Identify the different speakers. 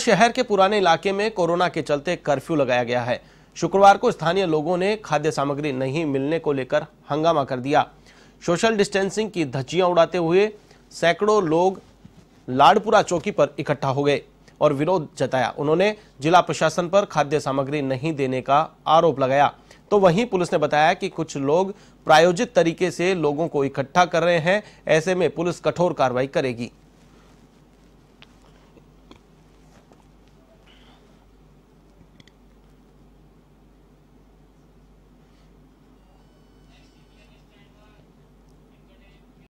Speaker 1: शहर के पुराने इलाके में कोरोना के चलते कर्फ्यू लगाया गया है शुक्रवार को स्थानीय लोगों ने खाद्य सामग्री नहीं मिलने को लेकर हंगामा कर दिया सोशल डिस्टेंसिंग की धज्जियां उड़ाते हुए सैकड़ों लोग लाडपुरा चौकी पर इकट्ठा हो गए और विरोध जताया उन्होंने जिला प्रशासन पर खाद्य सामग्री नहीं देने का आरोप लगाया तो वहीं पुलिस ने बताया कि कुछ लोग प्रायोजित तरीके से लोगों को इकट्ठा कर रहे हैं ऐसे में पुलिस कठोर कार्रवाई करेगी